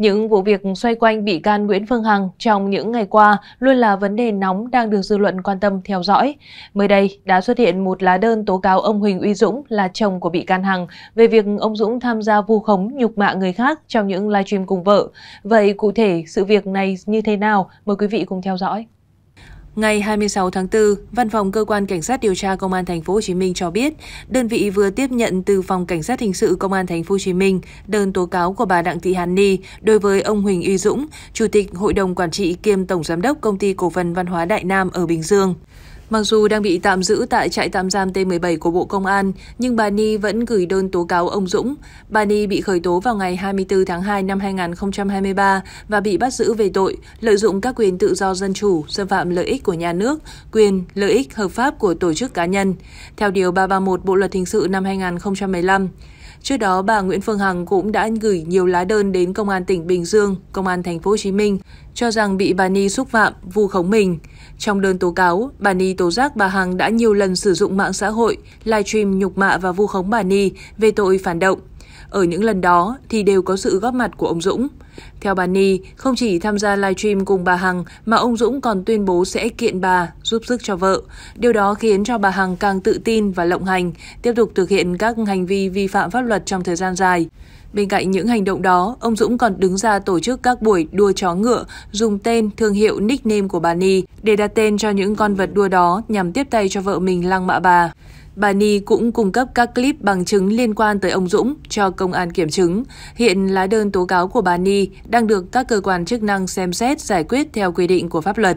Những vụ việc xoay quanh bị can Nguyễn Phương Hằng trong những ngày qua luôn là vấn đề nóng đang được dư luận quan tâm theo dõi. Mới đây, đã xuất hiện một lá đơn tố cáo ông Huỳnh Uy Dũng là chồng của bị can Hằng về việc ông Dũng tham gia vu khống nhục mạ người khác trong những livestream cùng vợ. Vậy cụ thể sự việc này như thế nào? Mời quý vị cùng theo dõi. Ngày 26 tháng 4, Văn phòng cơ quan cảnh sát điều tra Công an thành phố Hồ Chí Minh cho biết, đơn vị vừa tiếp nhận từ phòng cảnh sát hình sự Công an thành phố Hồ Chí Minh đơn tố cáo của bà Đặng Thị Hàn Ni đối với ông Huỳnh Uy Dũng, chủ tịch Hội đồng quản trị kiêm tổng giám đốc công ty cổ phần Văn hóa Đại Nam ở Bình Dương. Mặc dù đang bị tạm giữ tại trại tạm giam T17 của Bộ Công an, nhưng bà Ni vẫn gửi đơn tố cáo ông Dũng. Bà Ni bị khởi tố vào ngày 24 tháng 2 năm 2023 và bị bắt giữ về tội lợi dụng các quyền tự do dân chủ, xâm phạm lợi ích của nhà nước, quyền, lợi ích hợp pháp của tổ chức cá nhân, theo Điều 331 Bộ Luật Hình sự năm 2015. Trước đó, bà Nguyễn Phương Hằng cũng đã gửi nhiều lá đơn đến Công an tỉnh Bình Dương, Công an thành phố Hồ Chí Minh, cho rằng bị bà Ni xúc phạm, vu khống mình. Trong đơn tố cáo, bà Ni tố giác bà Hằng đã nhiều lần sử dụng mạng xã hội, livestream nhục mạ và vu khống bà Ni về tội phản động. Ở những lần đó thì đều có sự góp mặt của ông Dũng. Theo bà Ni, không chỉ tham gia livestream cùng bà Hằng mà ông Dũng còn tuyên bố sẽ kiện bà, giúp sức cho vợ. Điều đó khiến cho bà Hằng càng tự tin và lộng hành, tiếp tục thực hiện các hành vi vi phạm pháp luật trong thời gian dài. Bên cạnh những hành động đó, ông Dũng còn đứng ra tổ chức các buổi đua chó ngựa dùng tên, thương hiệu nickname của bà Ni để đặt tên cho những con vật đua đó nhằm tiếp tay cho vợ mình lăng mạ bà. Bà Ni cũng cung cấp các clip bằng chứng liên quan tới ông Dũng cho công an kiểm chứng. Hiện lá đơn tố cáo của bà Ni đang được các cơ quan chức năng xem xét giải quyết theo quy định của pháp luật.